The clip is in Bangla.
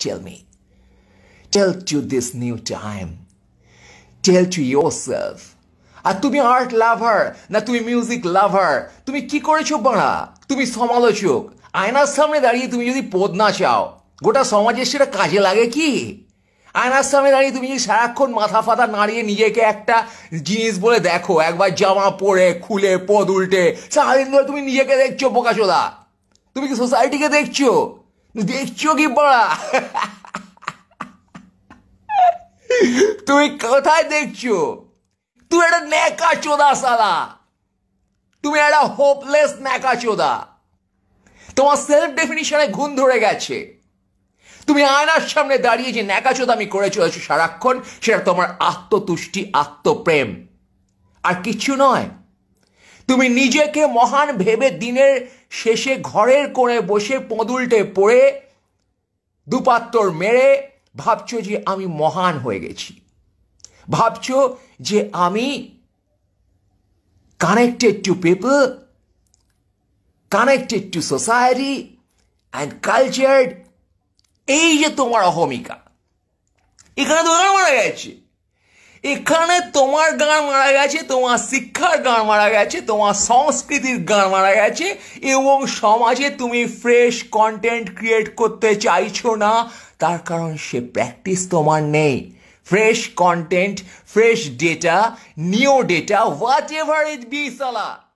Tell me. Tell to this new time. Tell to yourself. আর তুমি আর্ট লাভার না তুমি মিউজিক লাভার তুমি কি করেছো বাড়া তুমি সমালোচক আয়নার সামনে দাঁড়িয়ে তুমি যদি পদ না চাও গোটা সমাজের সেটা কাজে লাগে কি আয়নার সামনে দাঁড়িয়ে তুমি যদি সারাক্ষণ মাথা ফাতা নাড়িয়ে নিজেকে একটা জিনিস বলে দেখো একবার জামা পরে খুলে পদ উল্টে সারাদিন ধরে তুমি নিজেকে দেখছো বোকাচোদা তুমি কি সোসাইটিকে দেখছো দেখছো কি পড়া তুমি কোথায় দেখছো তুমি একটা ন্যাকা চোদা সালা তুমি একটা হোপলেস ন্যাকা চোদা তোমার সেলফ ডেফিনিশনে ঘুম ধরে গেছে তুমি আয়নার সামনে দাঁড়িয়ে যে চোদা আমি করে চলেছো সারাক্ষণ সেটা তোমার আত্মতুষ্টি আত্মপ্রেম আর কিছু নয় তুমি নিজেকে মহান ভেবে দিনের শেষে ঘরের কোণে বসে পদুলটে পড়ে দুপাত্তর মেরে ভাবছো যে আমি মহান হয়ে গেছি ভাবছো যে আমি connected to people connected to society and culture এই যে তোমার অহমিকা এখানে তো মারা গেছে এখানে তোমার গান মারা গেছে তোমার শিক্ষার গান মারা গেছে তোমার সংস্কৃতির গান মারা গেছে এবং সমাজে তুমি ফ্রেশ কন্টেন্ট ক্রিয়েট করতে চাইছো না তার কারণ সে প্র্যাকটিস তোমার নেই fresh content fresh data new data whatever it be সালা